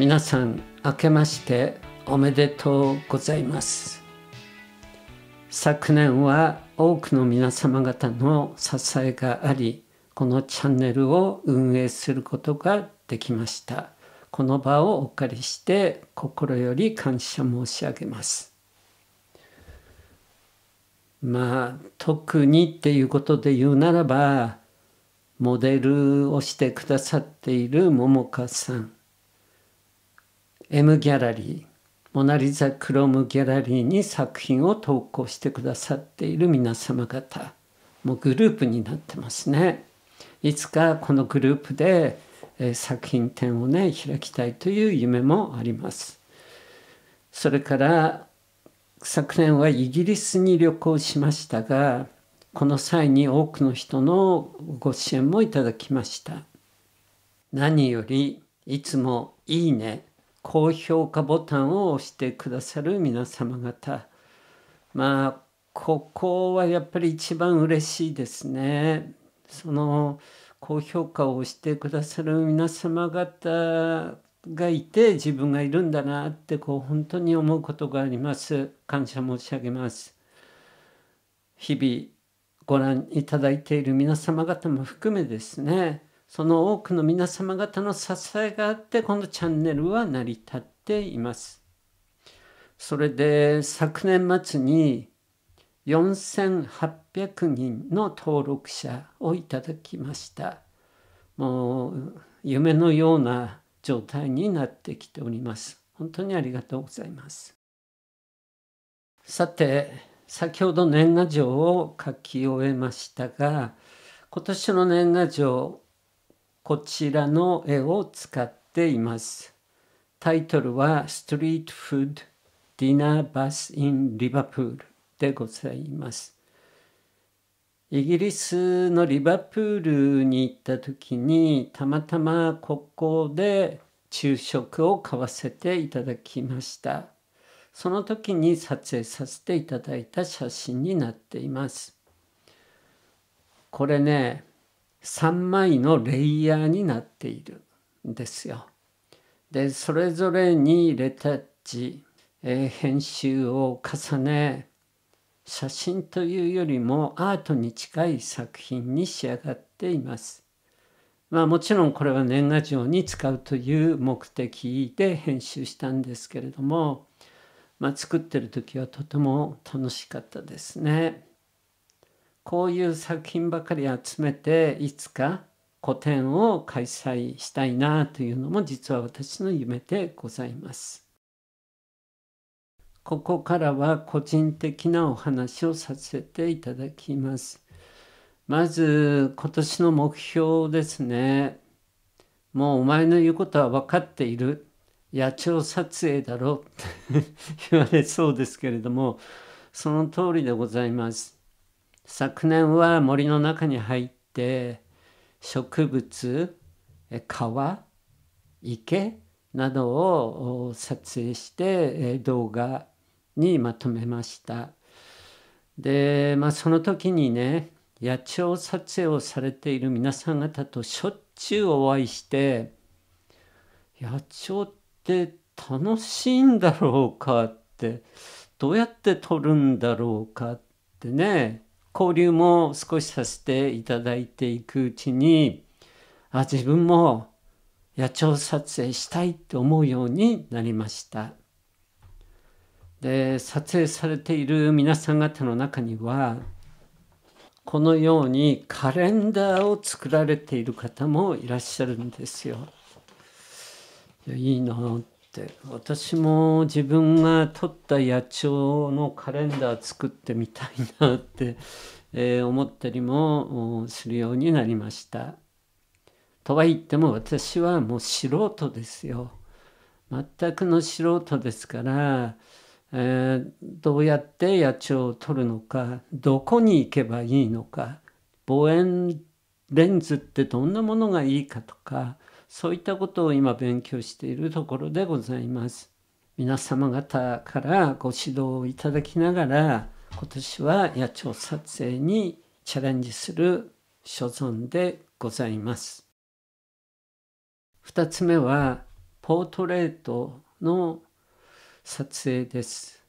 皆さん明けましておめでとうございます昨年は多くの皆様方の支えがありこのチャンネルを運営することができましたこの場をお借りして心より感謝申し上げますまあ特にっていうことで言うならばモデルをしてくださっている桃花さん M ギャラリーモナ・リザ・クロム・ギャラリーに作品を投稿してくださっている皆様方もうグループになってますねいつかこのグループで、え作品展をね開きたいという夢もありますそれから昨年はイギリスに旅行しましたがこの際に多くの人のご支援もいただきました何よりいつも「いいね」高評価ボタンを押してくださる皆様方まあここはやっぱり一番嬉しいですねその高評価をしてくださる皆様方がいて自分がいるんだなってこう本当に思うことがあります感謝申し上げます日々ご覧いただいている皆様方も含めですねその多くの皆様方の支えがあってこのチャンネルは成り立っています。それで昨年末に4800人の登録者をいただきました。もう夢のような状態になってきております。本当にありがとうございます。さて、先ほど年賀状を書き終えましたが、今年の年賀状こちらの絵を使っています。タイトルはストリートフード・ディナー・バス・イン・リバプール」でございます。イギリスのリバプールに行った時にたまたまここで昼食を買わせていただきましたその時に撮影させていただいた写真になっていますこれね3枚のレイヤーになっているんですよ。でそれぞれにレタッチ、えー、編集を重ね写真というよりもアートに近い作品に仕上がっています。まあもちろんこれは年賀状に使うという目的で編集したんですけれども、まあ、作ってる時はとても楽しかったですね。こういう作品ばかり集めていつか個展を開催したいなというのも実は私の夢でございます。ここからは個人的なお話をさせていただきます。まず今年の目標ですね。もうお前の言うことは分かっている。野鳥撮影だろ 言われそうですけれどもその通りでございます。昨年は森の中に入って植物川池などを撮影して動画にまとめましたで、まあ、その時にね野鳥撮影をされている皆さん方としょっちゅうお会いして野鳥って楽しいんだろうかってどうやって撮るんだろうかってね交流も少しさせていただいていくうちにあ自分も野鳥撮影したいと思うようになりましたで撮影されている皆さん方の中にはこのようにカレンダーを作られている方もいらっしゃるんですよ。いいなって私も自分が撮った野鳥のカレンダー作ってみたいなって、えー、思ったりもするようになりました。とは言っても私はもう素人ですよ。全くの素人ですから、えー、どうやって野鳥を取るのかどこに行けばいいのか望遠レンズってどんなものがいいかとかそういったことを今勉強しているところでございます皆様方からご指導をいただきながら今年は野鳥撮影にチャレンジする所存でございます2つ目はポートレートの撮影です、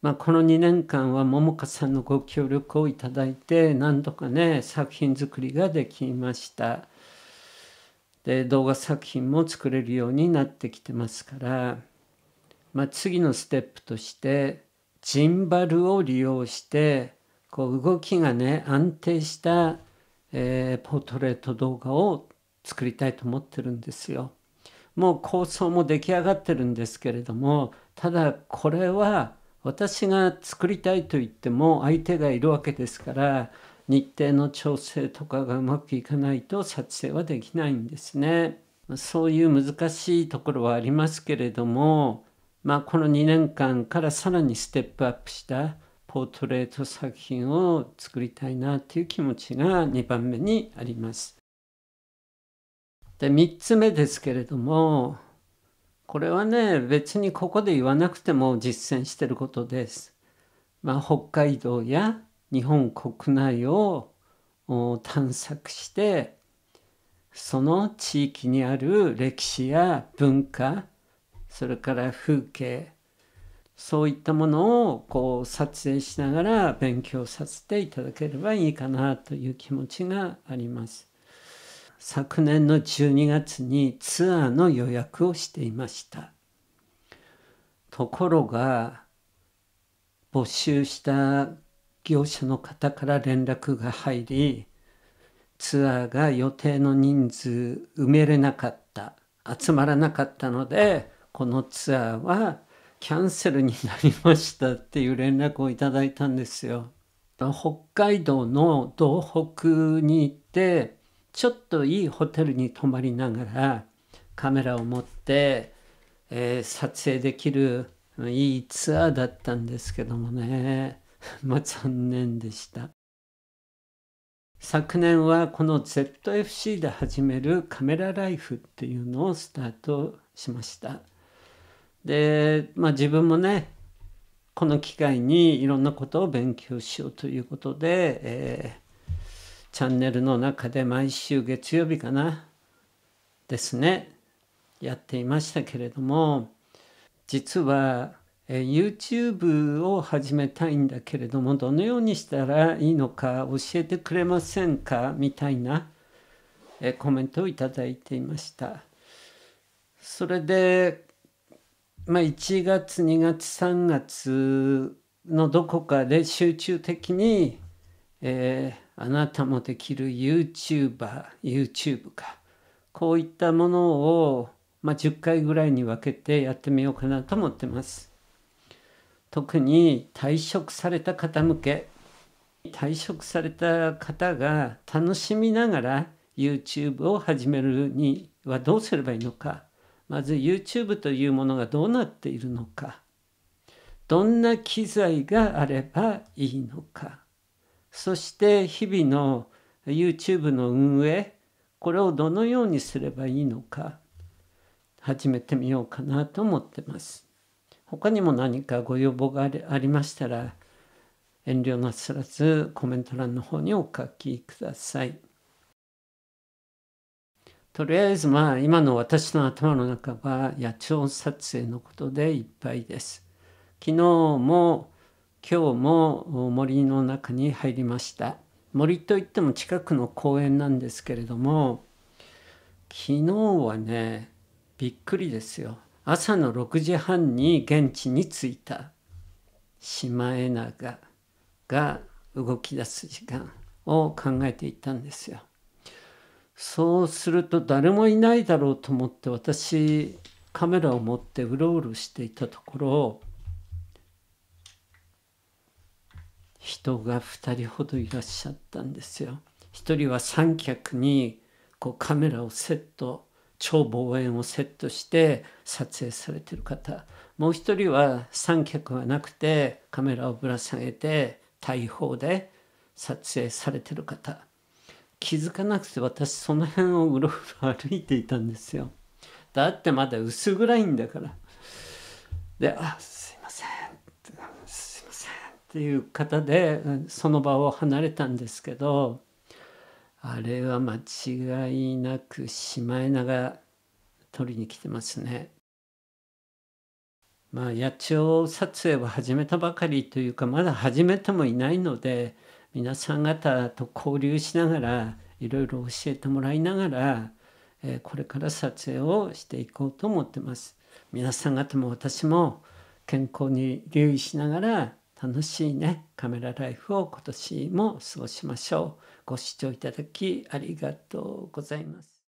まあ、この2年間は桃花さんのご協力をいただいて何とかね作品作りができましたで動画作品も作れるようになってきてますから、まあ、次のステップとしてジンバルを利用してこう動きがね安定した、えー、ポートレート動画を作りたいと思ってるんですよ。もう構想も出来上がってるんですけれどもただこれは私が作りたいと言っても相手がいるわけですから日程の調整とかがうまくいかないと撮影はできないんですね。そういう難しいところはありますけれども、まあ、この2年間からさらにステップアップしたポートレート作品を作りたいなという気持ちが2番目にあります。で3つ目ですけれどもこれはね別にここで言わなくても実践してることです。まあ、北海道や日本国内を探索してその地域にある歴史や文化それから風景そういったものをこう撮影しながら勉強させていただければいいかなという気持ちがあります。昨年の12月にツアーの予約をしていました。ところが募集した業者の方から連絡が入りツアーが予定の人数埋めれなかった集まらなかったのでこのツアーはキャンセルになりましたっていう連絡をいただいたんですよ。北海道の道北に行ってちょっといいホテルに泊まりながらカメラを持って、えー、撮影できるいいツアーだったんですけどもね まあ残念でした。昨年はこの ZFC で始めるカメラライフっていうのをスタートしました。で、まあ自分もね、この機会にいろんなことを勉強しようということで、えー、チャンネルの中で毎週月曜日かなですね、やっていましたけれども、実は YouTube を始めたいんだけれどもどのようにしたらいいのか教えてくれませんかみたいなコメントをいただいていましたそれで、まあ、1月2月3月のどこかで集中的に、えー、あなたもできる YouTuberYouTube かこういったものを、まあ、10回ぐらいに分けてやってみようかなと思ってます特に退職された方向け退職された方が楽しみながら YouTube を始めるにはどうすればいいのかまず YouTube というものがどうなっているのかどんな機材があればいいのかそして日々の YouTube の運営これをどのようにすればいいのか始めてみようかなと思ってます。他にも何かご要望がありありましたら遠慮なさらずコメント欄の方にお書きください。とりあえずまあ今の私の頭の中は野鳥撮影のことでいっぱいです。昨日も今日も森の中に入りました。森といっても近くの公園なんですけれども昨日はねびっくりですよ。朝の6時半に現地に着いたシマエナガが動き出す時間を考えていたんですよ。そうすると誰もいないだろうと思って私カメラを持ってうろうろしていたところ人が2人ほどいらっしゃったんですよ。1人は三脚にこうカメラをセット超望遠をセットして撮影されてる方もう一人は三脚がなくてカメラをぶら下げて大砲で撮影されてる方気づかなくて私その辺をうろうろ歩いていたんですよだってまだ薄暗いんだからで「あすいません」すいませんっていう方でその場を離れたんですけどあれは間違いなくシマエナが取りに来てますね。まあ野鳥撮影を始めたばかりというかまだ始めてもいないので皆さん方と交流しながらいろいろ教えてもらいながら、えこれから撮影をしていこうと思ってます。皆さん方も私も健康に留意しながら楽しいねカメラライフを今年も過ごしましょう。ご視聴いただきありがとうございます。